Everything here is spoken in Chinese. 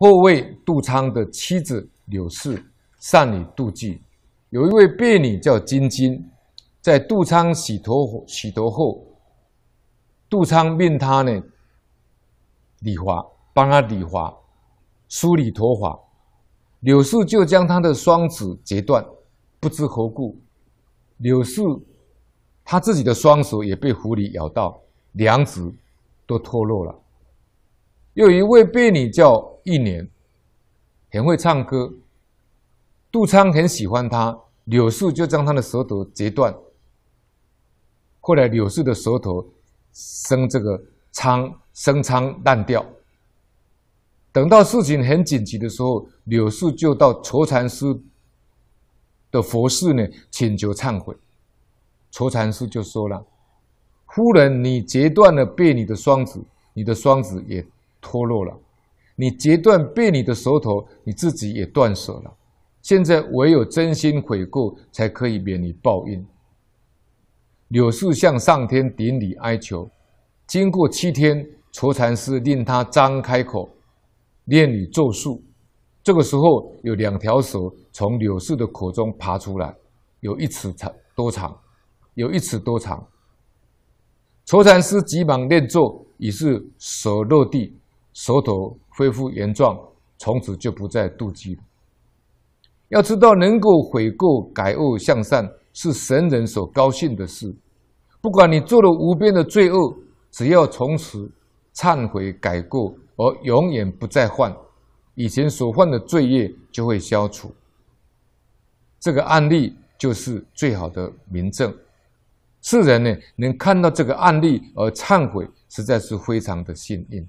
后为杜昌的妻子柳氏善女杜忌，有一位婢女叫金金，在杜昌洗头洗头后，杜昌命她呢理发，帮她理发、梳理头发，柳氏就将她的双指截断，不知何故，柳氏她自己的双手也被狐狸咬到，两指都脱落了。有一位婢女叫。一年，很会唱歌。杜昌很喜欢他，柳树就将他的舌头截断。后来柳树的舌头生这个疮，生疮烂掉。等到事情很紧急的时候，柳树就到愁禅师的佛寺呢请求忏悔。愁禅师就说了：“夫人，你截断了，被你的双子，你的双子也脱落了。”你截断被你的手头，你自己也断手了。现在唯有真心悔过，才可以免你报应。柳氏向上天顶礼哀求，经过七天，愁禅师令他张开口念你咒术。这个时候，有两条手从柳氏的口中爬出来，有一尺长多长，有一尺多长。愁禅师急忙念咒，已是手落地，手头。恢复原状，从此就不再妒忌了。要知道，能够悔过改恶向善，是神人所高兴的事。不管你做了无边的罪恶，只要从此忏悔改过，而永远不再犯以前所犯的罪业，就会消除。这个案例就是最好的明证。世人呢，能看到这个案例而忏悔，实在是非常的幸运。